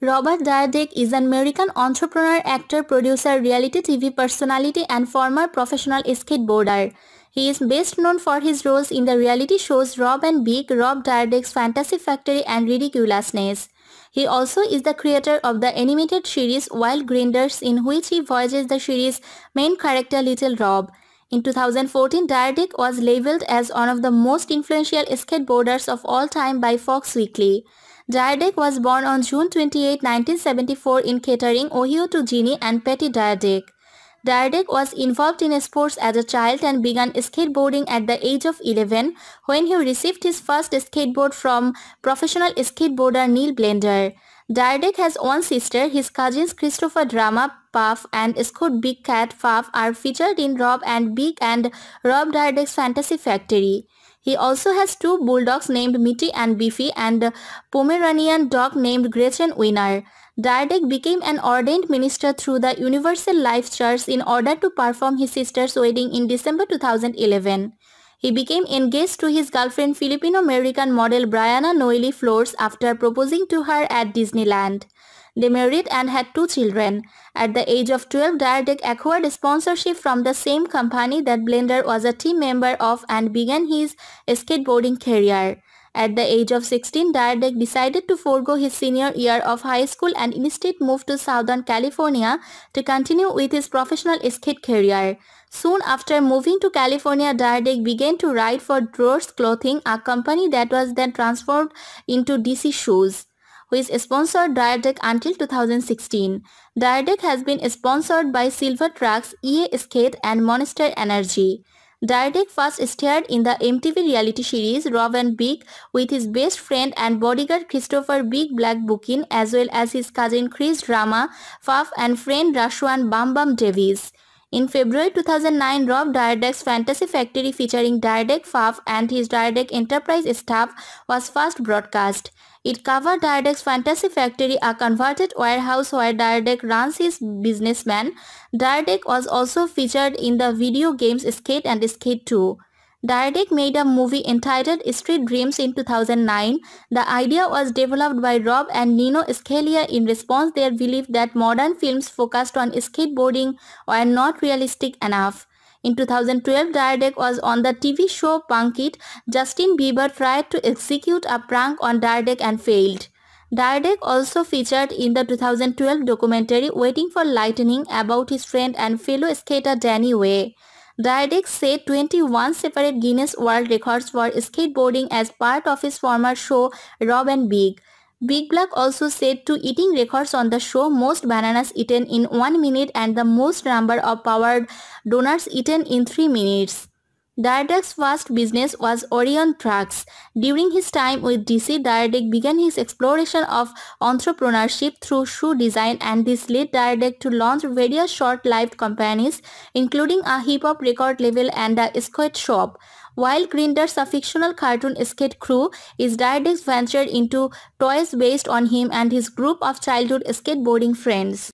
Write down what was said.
Robert Dyadick is an American entrepreneur, actor, producer, reality TV personality and former professional skateboarder. He is best known for his roles in the reality shows Rob and Big, Rob Dyadick's Fantasy Factory and Ridiculousness. He also is the creator of the animated series Wild Grinders in which he voices the series' main character Little Rob. In 2014, Dyadick was labeled as one of the most influential skateboarders of all time by Fox Weekly. Diadek was born on June 28, 1974 in Kettering, Ohio to Ginny and Patty Diadek. Diadek was involved in sports as a child and began skateboarding at the age of 11 when he received his first skateboard from professional skateboarder Neil Blender. Diadek has one sister. His cousins Christopher Drama Puff and Scott Big Cat Puff are featured in Rob and Big and Rob Dyrdek's Fantasy Factory. He also has two bulldogs named Mitty and Biffy and a Pomeranian dog named Gretchen Winner. Dyrdek became an ordained minister through the Universal Life Church in order to perform his sister's wedding in December 2011. He became engaged to his girlfriend Filipino-American model Brianna Noelle Flores after proposing to her at Disneyland. They married and had two children. At the age of 12, Dyrdek acquired sponsorship from the same company that Blender was a team member of and began his skateboarding career. At the age of 16, Dyrdek decided to forego his senior year of high school and instead moved to Southern California to continue with his professional skate career. Soon after moving to California, Dyrdek began to ride for Drors Clothing, a company that was then transformed into DC Shoes which sponsored Diatec until 2016. Diatec has been sponsored by Silver EA Skate and Monster Energy. Diatec first starred in the MTV reality series Rob and Big with his best friend and bodyguard Christopher Big Black Bookin as well as his cousin Chris Drama, Faf and friend Rashwan Bam Bam Davies. In February 2009, Rob Dyrdek's Fantasy Factory featuring Dyrdek Pfaff and his Dyrdek Enterprise staff was first broadcast. It covered Dyrdek's Fantasy Factory, a converted warehouse where Dyrdek runs his businessman. Dyrdek was also featured in the video games Skate and Skate 2. Dyadic made a movie entitled Street Dreams in 2009. The idea was developed by Rob and Nino Scalia in response their belief that modern films focused on skateboarding were not realistic enough. In 2012, Dyadic was on the TV show Punk It. Justin Bieber tried to execute a prank on Dyadic and failed. Dyadic also featured in the 2012 documentary Waiting for Lightning about his friend and fellow skater Danny Way. Diadix said 21 separate Guinness World Records for skateboarding as part of his former show Rob and Big. Big Black also set two eating records on the show most bananas eaten in 1 minute and the most number of powered donuts eaten in 3 minutes. Diradac's first business was Orion Trucks. During his time with DC, Diradac began his exploration of entrepreneurship through shoe design and this led Diradac to launch various short-lived companies including a hip-hop record label and a skate shop. While Grinders, a fictional cartoon skate crew, is Diradac's venture into toys based on him and his group of childhood skateboarding friends.